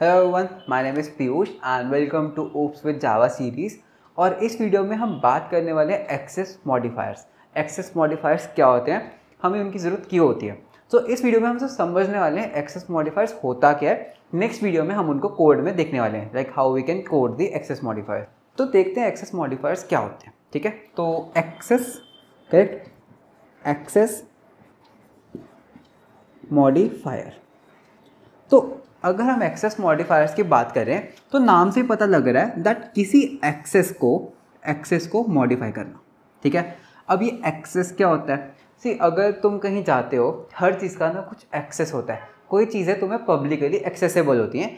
hello everyone my name is Piyush and welcome to oops with Java series और इस video में हम बात करने वाले हैं एक्सेस मॉडिफायर्स एक्सेस मॉडिफायर्स क्या होते हैं हमें उनकी ज़रूरत क्यों होती है तो so, इस वीडियो में हम सब समझने वाले हैं एक्सेस मॉडिफायर्स होता क्या है नेक्स्ट वीडियो में हम उनको कोड में देखने वाले हैं like how we can code the access modifier तो देखते हैं एक्सेस मॉडिफायर्स क्या होते हैं ठीक है तो एक्सेस करेक्ट एक्सेस मॉडिफायर तो अगर हम एक्सेस मॉडिफायर्स की बात करें तो नाम से पता लग रहा है दैट किसी एक्सेस को एक्सेस को मॉडिफाई करना ठीक है अब ये एक्सेस क्या होता है सी अगर तुम कहीं जाते हो हर चीज़ का ना कुछ एक्सेस होता है कोई चीज़ें तुम्हें पब्लिकली एक्सेसेबल होती हैं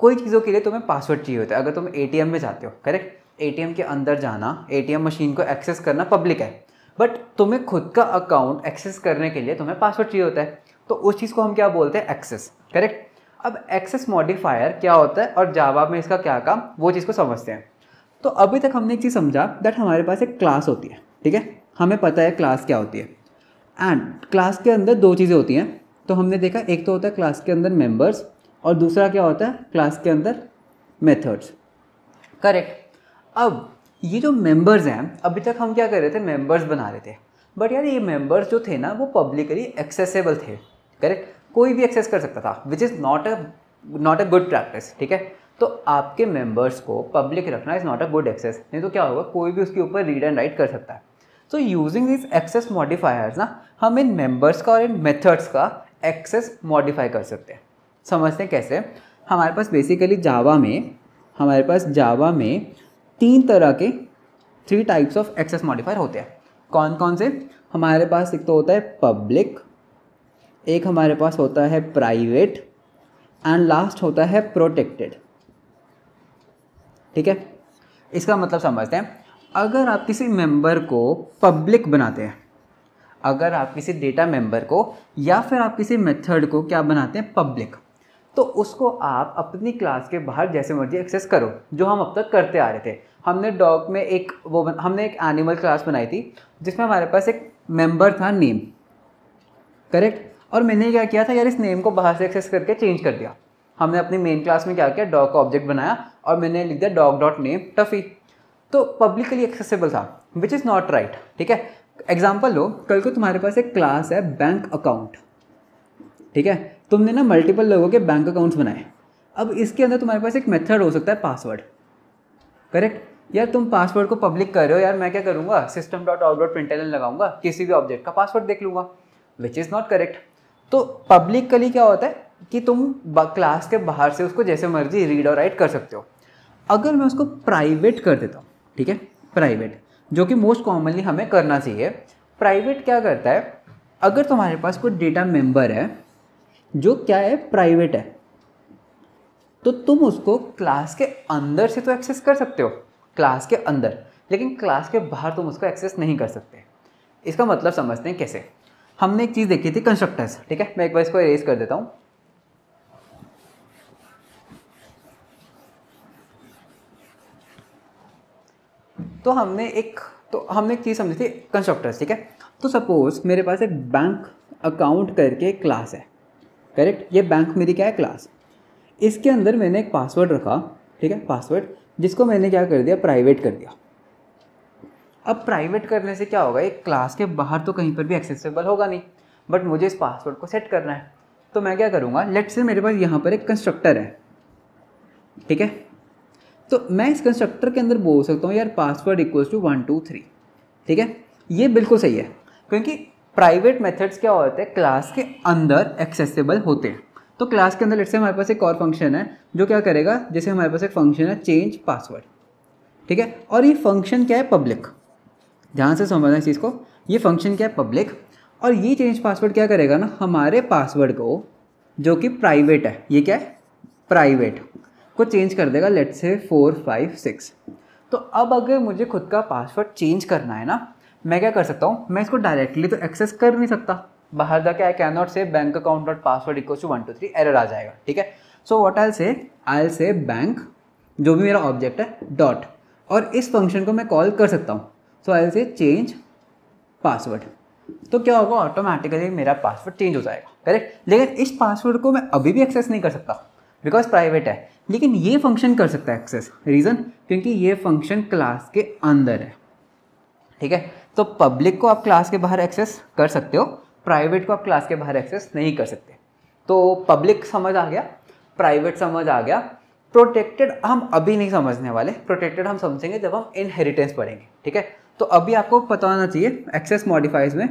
कोई चीज़ों के लिए तुम्हें पासवर्ड चाहिए होता है अगर तुम ए में जाते हो करेक्ट ए के अंदर जाना ए मशीन को एक्सेस करना पब्लिक है बट तुम्हें खुद का अकाउंट एक्सेस करने के लिए तुम्हें पासवर्ड चाहिए होता है तो उस चीज़ को हम क्या बोलते हैं एक्सेस करेक्ट अब एक्सेस मॉडिफायर क्या होता है और जावा में इसका क्या काम वो चीज़ को समझते हैं तो अभी तक हमने एक चीज़ समझा दैट हमारे पास एक क्लास होती है ठीक है हमें पता है क्लास क्या होती है एंड क्लास के अंदर दो चीज़ें होती हैं तो हमने देखा एक तो होता है क्लास के अंदर मेंबर्स और दूसरा क्या होता है क्लास के अंदर मेथड्स करेक्ट अब ये जो मेंबर्स हैं अभी तक हम क्या कर रहे थे मेंबर्स बना रहे थे बट यार ये मेंबर्स जो थे ना वो पब्लिकली एक्सेसिबल थे करेक्ट कोई भी एक्सेस कर सकता था which is not a not a good practice ठीक है तो आपके मेंबर्स को पब्लिक रखना is not a good access नहीं तो क्या होगा कोई भी उसके ऊपर रीड एंड राइट कर सकता है so using this access modifiers ना हम इन मेंबर्स का और इन मेथड्स का एक्सेस मॉडिफाई कर सकते हैं समझते हैं कैसे हमारे पास बेसिकली जावा में हमारे पास जावा में तीन तरह के three types of access modifier होते हैं कौन कौन से हमारे पास एक तो होता है पब्लिक एक हमारे पास होता है प्राइवेट एंड लास्ट होता है प्रोटेक्टेड ठीक है इसका मतलब समझते हैं अगर आप किसी मेंबर को पब्लिक बनाते हैं अगर आप किसी डेटा मेंबर को या फिर आप किसी मेथड को क्या बनाते हैं पब्लिक तो उसको आप अपनी क्लास के बाहर जैसे मर्जी एक्सेस करो जो हम अब तक करते आ रहे थे हमने डॉग में एक वो बन, हमने एक एनिमल क्लास बनाई थी जिसमें हमारे पास एक मेंबर था नेम करेक्ट और मैंने क्या किया था यार इस नेम को बाहर से एक्सेस करके चेंज कर दिया हमने अपनी मेन क्लास में क्या किया डॉग का ऑब्जेक्ट बनाया और मैंने लिख दिया डॉग डॉट नेम टफी तो पब्लिकली एक्सेसिबल था विच इज़ नॉट राइट ठीक है एग्जाम्पल लो कल को तुम्हारे पास एक क्लास है बैंक अकाउंट ठीक है तुमने ना मल्टीपल लोगों के बैंक अकाउंट्स बनाए अब इसके अंदर तुम्हारे पास एक मेथड हो सकता है पासवर्ड करेक्ट यार तुम पासवर्ड को पब्लिक कर रहे हो यार मैं क्या करूँगा system dot out dot println लगाऊंगा किसी भी ऑब्जेक्ट का पासवर्ड देख लूंगा विच इज़ नॉट करेक्ट तो पब्लिकली क्या होता है कि तुम क्लास के बाहर से उसको जैसे मर्जी रीड और राइट कर सकते हो अगर मैं उसको प्राइवेट कर देता हूँ ठीक है प्राइवेट जो कि मोस्ट कॉमनली हमें करना चाहिए प्राइवेट क्या करता है अगर तुम्हारे पास कोई डेटा मेंबर है जो क्या है प्राइवेट है तो तुम उसको क्लास के अंदर से तो एक्सेस कर सकते हो क्लास के अंदर लेकिन क्लास के बाहर तुम उसको एक्सेस नहीं कर सकते इसका मतलब समझते हैं कैसे हमने एक चीज़ देखी थी कंस्ट्रक्टर्स ठीक है मैं एक बार इसको इरेज कर देता हूं तो हमने एक तो हमने एक चीज़ समझी थी कंस्ट्रक्टर्स ठीक है तो सपोज़ मेरे पास एक बैंक अकाउंट करके एक क्लास है करेक्ट ये बैंक मेरी क्या है क्लास इसके अंदर मैंने एक पासवर्ड रखा ठीक है पासवर्ड जिसको मैंने क्या कर दिया प्राइवेट कर दिया अब प्राइवेट करने से क्या होगा एक क्लास के बाहर तो कहीं पर भी एक्सेसिबल होगा नहीं बट मुझे इस पासवर्ड को सेट करना है तो मैं क्या करूँगा लेट से मेरे पास यहाँ पर एक कंस्ट्रक्टर है ठीक है तो मैं इस कंस्ट्रक्टर के अंदर बोल सकता हूँ यार password equals to one two three ठीक है ये बिल्कुल सही है क्योंकि प्राइवेट मेथड्स क्या होते हैं क्लास के अंदर एक्सेसिबल होते हैं तो क्लास के अंदर लेट से हमारे पास एक और फंक्शन है जो क्या करेगा जैसे हमारे पास एक फंक्शन है चेंज पासवर्ड ठीक है और ये फंक्शन क्या है पब्लिक ध्यान से समझना इस चीज़ को ये फंक्शन क्या है पब्लिक और ये चेंज पासवर्ड क्या करेगा ना हमारे पासवर्ड को जो कि प्राइवेट है ये क्या है प्राइवेट को चेंज कर देगा लेट से फोर फाइव सिक्स तो अब अगर मुझे खुद का पासवर्ड चेंज करना है ना मैं क्या कर सकता हूँ मैं इसको डायरेक्टली तो एक्सेस कर नहीं सकता बाहर जाके I can not say bank account dot password equal to one two three error आ जाएगा ठीक है सो वॉट आई से आई से बैंक जो भी मेरा ऑब्जेक्ट है डॉट और इस फंक्शन को मैं कॉल कर सकता हूँ सो आई से चेंज पासवर्ड तो क्या होगा ऑटोमेटिकली मेरा पासवर्ड चेंज हो जाएगा करेक्ट लेकिन इस पासवर्ड को मैं अभी भी एक्सेस नहीं कर सकता बिकॉज प्राइवेट है लेकिन ये फंक्शन कर सकता है एक्सेस रीज़न क्योंकि ये फंक्शन क्लास के अंदर है ठीक है तो पब्लिक को आप क्लास के बाहर एक्सेस कर सकते हो प्राइवेट को आप क्लास के बाहर एक्सेस नहीं कर सकते तो पब्लिक समझ आ गया प्राइवेट समझ आ गया प्रोटेक्टेड हम अभी नहीं समझने वाले प्रोटेक्टेड हम समझेंगे जब हम इनहेरिटेंस पढ़ेंगे ठीक है तो अभी आपको पता होना चाहिए एक्सेस मॉडिफाइज में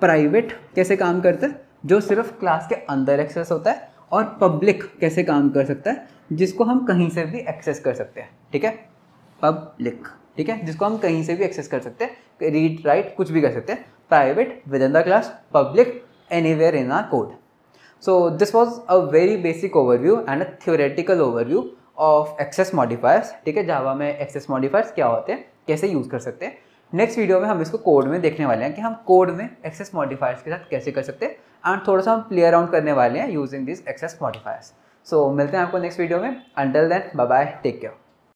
प्राइवेट कैसे काम करता है जो सिर्फ क्लास के अंदर एक्सेस होता है और पब्लिक कैसे काम कर सकता है जिसको हम कहीं से भी एक्सेस कर सकते हैं ठीक है पब्लिक ठीक है जिसको हम कहीं से भी एक्सेस कर सकते हैं रीड राइट कुछ भी कर सकते हैं private within the class public anywhere in our code so this was a very basic overview and a theoretical overview of access modifiers ठीक है जावा में एक्सेस मॉडिफायर्स क्या होते हैं कैसे यूज़ कर सकते हैं नेक्स्ट वीडियो में हम इसको कोड में देखने वाले हैं कि हम कोड में एक्सेस मॉडिफायर्स के साथ कैसे कर सकते हैं एंड थोड़ा सा हम प्ले अराउंड करने वाले हैं using this access modifiers so मिलते हैं आपको नेक्स्ट वीडियो में until then bye take care